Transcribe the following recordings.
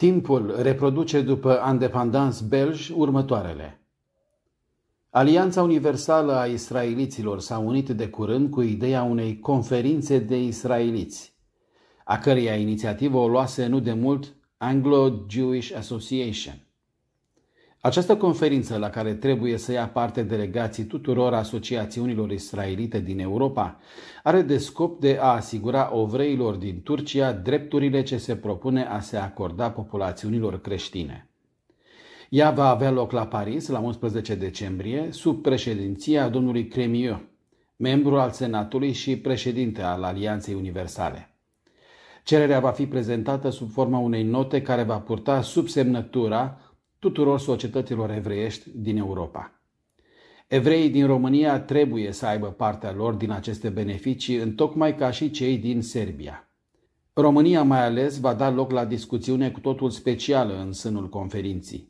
Timpul reproduce după independență belge următoarele. Alianța Universală a Israeliților s-a unit de curând cu ideea unei conferințe de israeliți, a căreia inițiativă o luase nu de mult Anglo-Jewish Association. Această conferință la care trebuie să ia parte delegații tuturor asociațiunilor israelite din Europa are de scop de a asigura ovreilor din Turcia drepturile ce se propune a se acorda populațiunilor creștine. Ea va avea loc la Paris la 11 decembrie sub președinția domnului Cremieux, membru al Senatului și președinte al Alianței Universale. Cererea va fi prezentată sub forma unei note care va purta subsemnătura tuturor societăților evreiești din Europa. Evreii din România trebuie să aibă partea lor din aceste beneficii, tocmai ca și cei din Serbia. România mai ales va da loc la discuțiune cu totul specială în sânul conferinții.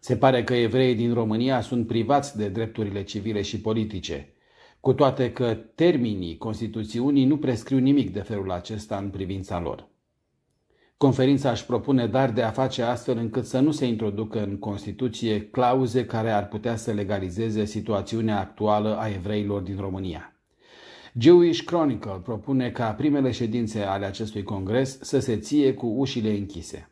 Se pare că evreii din România sunt privați de drepturile civile și politice, cu toate că terminii Constituțiunii nu prescriu nimic de felul acesta în privința lor. Conferința își propune dar de a face astfel încât să nu se introducă în Constituție clauze care ar putea să legalizeze situațiunea actuală a evreilor din România. Jewish Chronicle propune ca primele ședințe ale acestui congres să se ție cu ușile închise.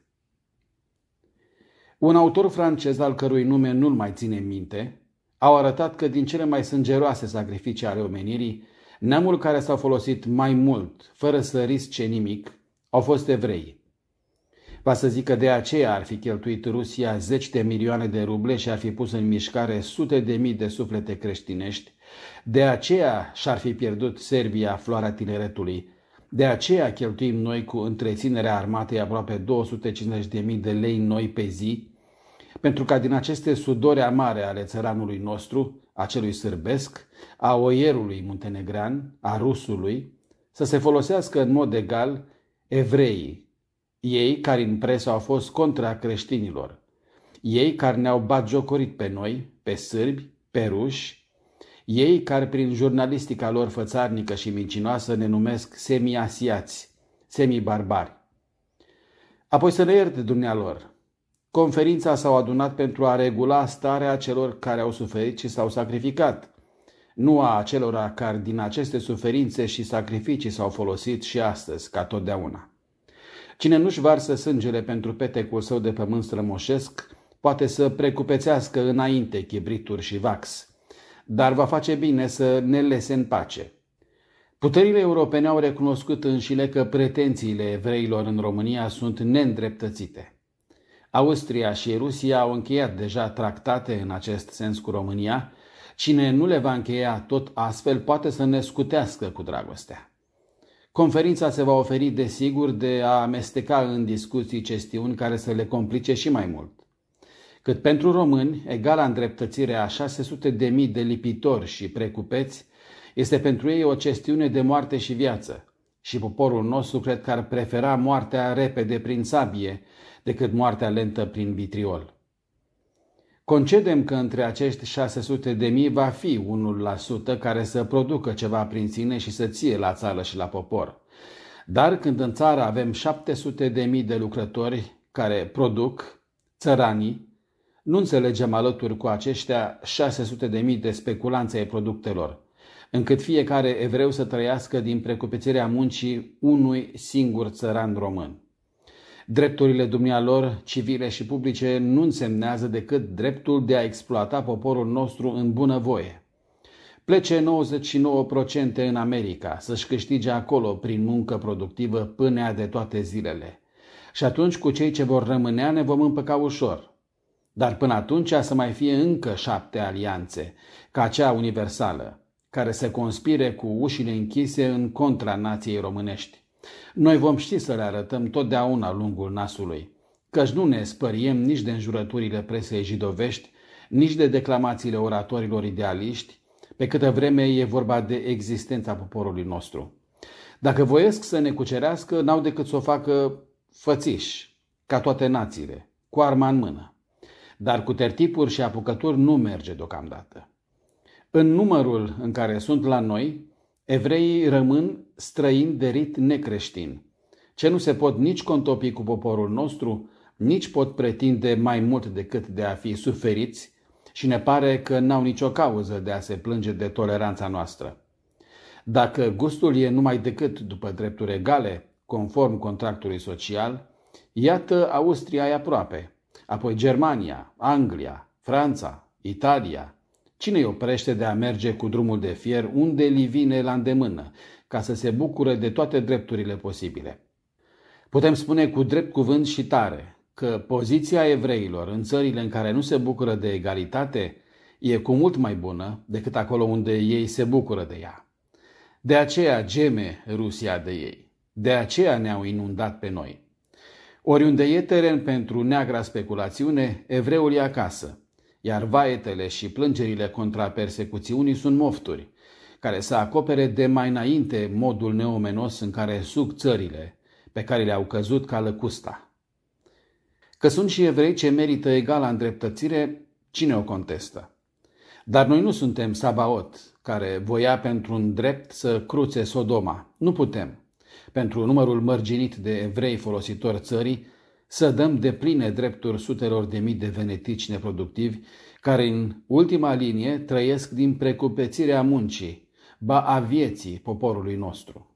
Un autor francez al cărui nume nu-l mai ține minte, au arătat că din cele mai sângeroase sacrificii ale omenirii, neamul care s-a folosit mai mult, fără să risce nimic, au fost evrei. Va să zică de aceea ar fi cheltuit Rusia zeci de milioane de ruble și ar fi pus în mișcare sute de mii de suflete creștinești, de aceea și-ar fi pierdut Serbia floarea tineretului, de aceea cheltuim noi cu întreținerea armatei aproape 250.000 de lei noi pe zi, pentru ca din aceste sudori amare ale țăranului nostru, acelui sârbesc, a oierului muntenegran, a rusului, să se folosească în mod egal evreii, ei care în presă au fost contra creștinilor, ei care ne-au batjocorit pe noi, pe sârbi, pe ruși, ei care prin jurnalistica lor fățarnică și mincinoasă ne numesc semi-asiați, semi-barbari. Apoi să ne ierte dumnealor. Conferința s-au adunat pentru a regula starea celor care au suferit și s-au sacrificat, nu a acelora care din aceste suferințe și sacrificii s-au folosit și astăzi, ca totdeauna. Cine nu-și varsă sângele pentru petecul său de pământ strămoșesc, poate să precupețească înainte chibrituri și vax. Dar va face bine să ne lese în pace. Puterile europene au recunoscut înșile că pretențiile evreilor în România sunt neîndreptățite. Austria și Rusia au încheiat deja tractate în acest sens cu România. Cine nu le va încheia tot astfel poate să ne scutească cu dragostea. Conferința se va oferi, desigur, de a amesteca în discuții chestiuni care să le complice și mai mult. Cât pentru români, egala îndreptățire a 600 de mii de lipitori și precupeți este pentru ei o chestiune de moarte și viață. Și poporul nostru cred că ar prefera moartea repede prin sabie decât moartea lentă prin vitriol. Concedem că între acești 600 de mii va fi 1% care să producă ceva prin sine și să ție la țară și la popor. Dar când în țară avem 700 de mii de lucrători care produc, țăranii, nu înțelegem alături cu aceștia 600 de mii de speculanțe ai productelor, încât fiecare evreu să trăiască din precupețirea muncii unui singur țăran român. Drepturile dumnealor, civile și publice, nu însemnează decât dreptul de a exploata poporul nostru în bunăvoie. Plece 99% în America, să-și câștige acolo prin muncă productivă pânea de toate zilele. Și atunci cu cei ce vor rămânea ne vom împăca ușor. Dar până atunci să mai fie încă șapte alianțe, ca cea universală, care se conspire cu ușile închise în contra nației românești. Noi vom ști să le arătăm totdeauna lungul nasului, căci nu ne spăriem nici de înjurăturile presei jidovești, nici de declamațiile oratorilor idealiști, pe câtă vreme e vorba de existența poporului nostru. Dacă voiesc să ne cucerească, n-au decât să o facă fățiși, ca toate națiile, cu arma în mână. Dar cu tertipuri și apucături nu merge deocamdată. În numărul în care sunt la noi, Evreii rămân străini de rit necreștin. Ce nu se pot nici contopi cu poporul nostru, nici pot pretinde mai mult decât de a fi suferiți și ne pare că n-au nicio cauză de a se plânge de toleranța noastră. Dacă gustul e numai decât după drepturi egale, conform contractului social, iată Austria e aproape, apoi Germania, Anglia, Franța, Italia, Cine îi oprește de a merge cu drumul de fier unde li vine la îndemână, ca să se bucure de toate drepturile posibile? Putem spune cu drept cuvânt și tare că poziția evreilor în țările în care nu se bucură de egalitate e cu mult mai bună decât acolo unde ei se bucură de ea. De aceea geme Rusia de ei. De aceea ne-au inundat pe noi. Oriunde e teren pentru neagra speculațiune, evreul e acasă iar vaetele și plângerile contra persecuțiunii sunt mofturi, care să acopere de mai înainte modul neomenos în care suc țările, pe care le-au căzut ca lăcusta. Că sunt și evrei ce merită egala îndreptățire, cine o contestă? Dar noi nu suntem Sabaot, care voia pentru un drept să cruțe Sodoma. Nu putem. Pentru numărul mărginit de evrei folositori țării, să dăm de pline drepturi sutelor de mii de venetici neproductivi, care în ultima linie trăiesc din precupețirea muncii, ba a vieții poporului nostru.